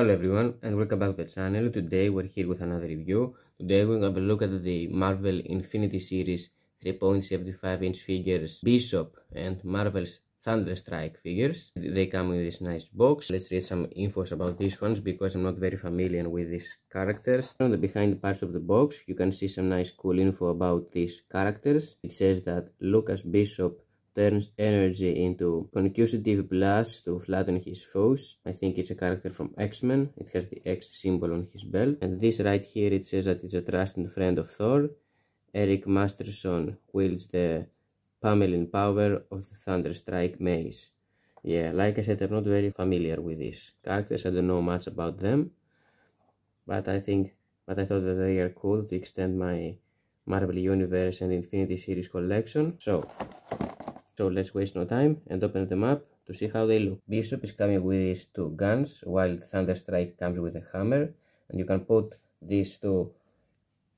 Hello everyone and welcome back to the channel. Today we're here with another review. Today we're going to look at the Marvel Infinity Series 3.75 inch figures Bishop and Marvel's Thunderstrike figures. They come in this nice box. Let's read some infos about these ones because I'm not very familiar with these characters. On the behind parts of the box you can see some nice cool info about these characters. It says that Lucas Bishop turns energy into concussive blast to flatten his foes. I think it's a character from X-Men. It has the X symbol on his belt. And this right here, it says that it's a trusted friend of Thor. Eric Masterson wields the pummeling power of the Thunderstrike mace. Yeah, like I said, I'm not very familiar with these characters. I don't know much about them. But I think, but I thought that they are cool to extend my Marvel Universe and Infinity Series collection. So, so let's waste no time and open them up to see how they look. Bishop is coming with these two guns, while Thunderstrike comes with a hammer. And you can put these two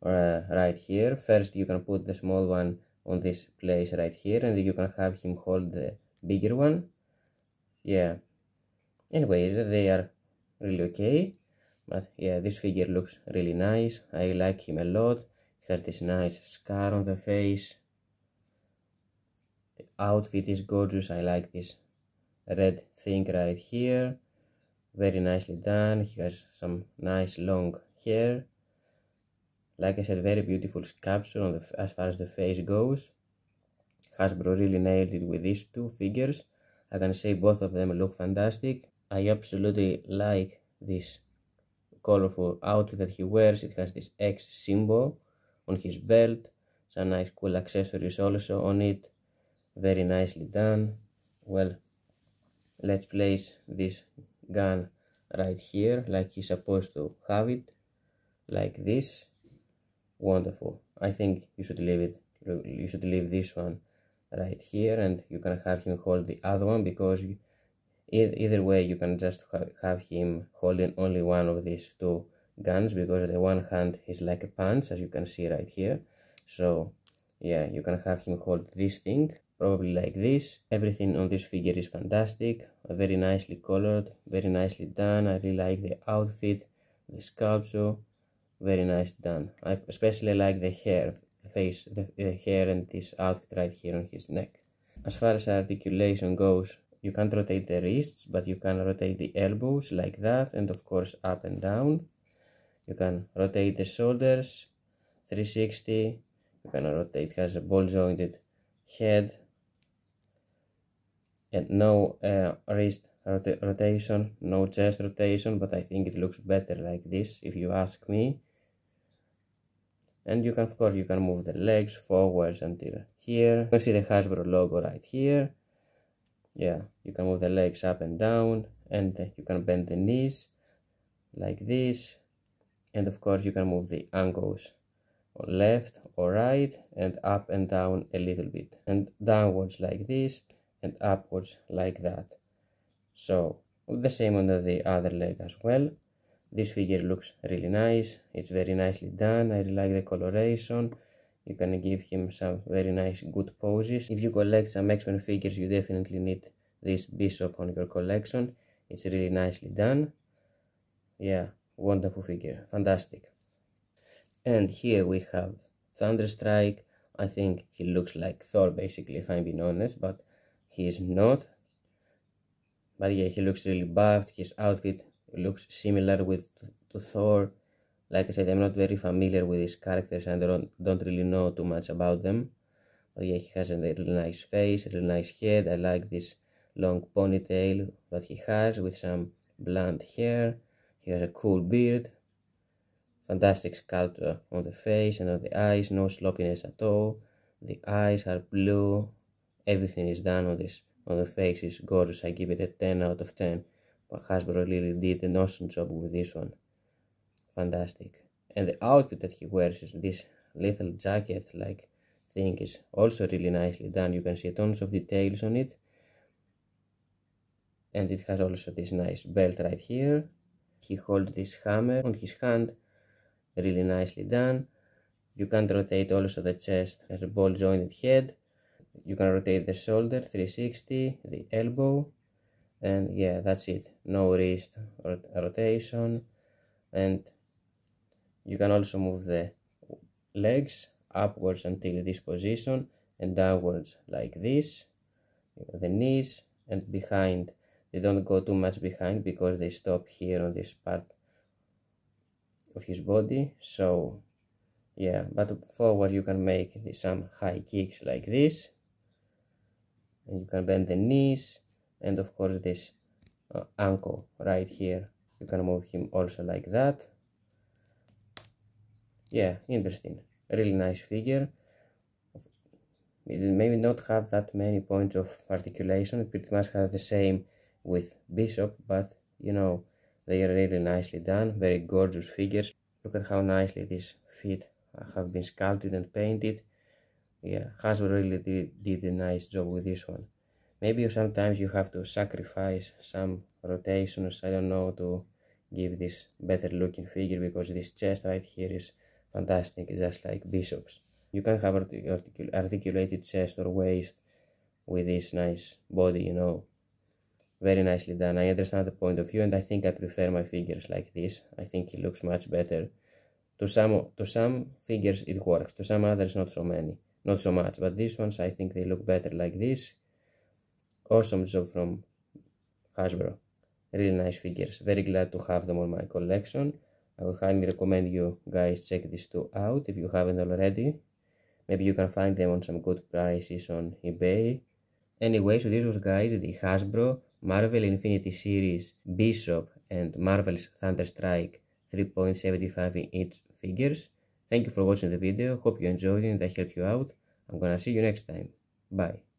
uh, right here. First, you can put the small one on this place right here, and you can have him hold the bigger one. Yeah. Anyways, they are really okay. But yeah, this figure looks really nice. I like him a lot. He has this nice scar on the face. The outfit is gorgeous. I like this red thing right here. Very nicely done. He has some nice long hair. Like I said, very beautiful sculpture on the, as far as the face goes. Hasbro really nailed it with these two figures. I can say both of them look fantastic. I absolutely like this colorful outfit that he wears. It has this X symbol on his belt. Some nice cool accessories also on it very nicely done well let's place this gun right here like he's supposed to have it like this wonderful i think you should leave it you should leave this one right here and you can have him hold the other one because you, either way you can just have him holding only one of these two guns because the one hand is like a punch as you can see right here so yeah you can have him hold this thing probably like this everything on this figure is fantastic very nicely colored very nicely done i really like the outfit the sculpture very nice done i especially like the hair the face the, the hair and this outfit right here on his neck as far as articulation goes you can't rotate the wrists but you can rotate the elbows like that and of course up and down you can rotate the shoulders 360 you can rotate has a ball jointed head and no uh, wrist rot rotation no chest rotation but i think it looks better like this if you ask me and you can of course you can move the legs forwards until here you can see the hasbro logo right here yeah you can move the legs up and down and you can bend the knees like this and of course you can move the angles left or right and up and down a little bit and downwards like this and upwards like that so the same under the other leg as well this figure looks really nice it's very nicely done i like the coloration you can give him some very nice good poses if you collect some x-men figures you definitely need this bishop on your collection it's really nicely done yeah wonderful figure fantastic and here we have thunderstrike i think he looks like thor basically if i'm being honest but he is not but yeah he looks really buffed his outfit looks similar with to thor like i said i'm not very familiar with his characters and don't, don't really know too much about them but yeah he has a really nice face a really nice head i like this long ponytail that he has with some blonde hair he has a cool beard fantastic sculpture on the face and on the eyes no sloppiness at all the eyes are blue Everything is done on this, on the face is gorgeous. I give it a 10 out of 10. But Hasbro really did an awesome job with this one. Fantastic. And the outfit that he wears is this little jacket like thing is also really nicely done. You can see tons of details on it. And it has also this nice belt right here. He holds this hammer on his hand. Really nicely done. You can rotate also the chest as a ball jointed head you can rotate the shoulder 360 the elbow and yeah that's it no wrist rotation and you can also move the legs upwards until this position and downwards like this the knees and behind they don't go too much behind because they stop here on this part of his body so yeah but forward you can make some high kicks like this and you can bend the knees and of course this uh, ankle right here you can move him also like that yeah interesting really nice figure it maybe not have that many points of articulation it pretty much has the same with bishop but you know they are really nicely done very gorgeous figures look at how nicely these feet have been sculpted and painted yeah Hasbro really did, did a nice job with this one maybe sometimes you have to sacrifice some rotations I don't know to give this better looking figure because this chest right here is fantastic just like bishops you can have articulated chest or waist with this nice body you know very nicely done I understand the point of view and I think I prefer my figures like this I think it looks much better to some to some figures it works to some others not so many not so much but these ones i think they look better like this awesome job from hasbro really nice figures very glad to have them on my collection i would highly recommend you guys check these two out if you haven't already maybe you can find them on some good prices on ebay anyway so this was guys the hasbro marvel infinity series bishop and marvel's thunderstrike 3.75 inch figures Thank you for watching the video. Hope you enjoyed it and I helped you out. I'm gonna see you next time. Bye.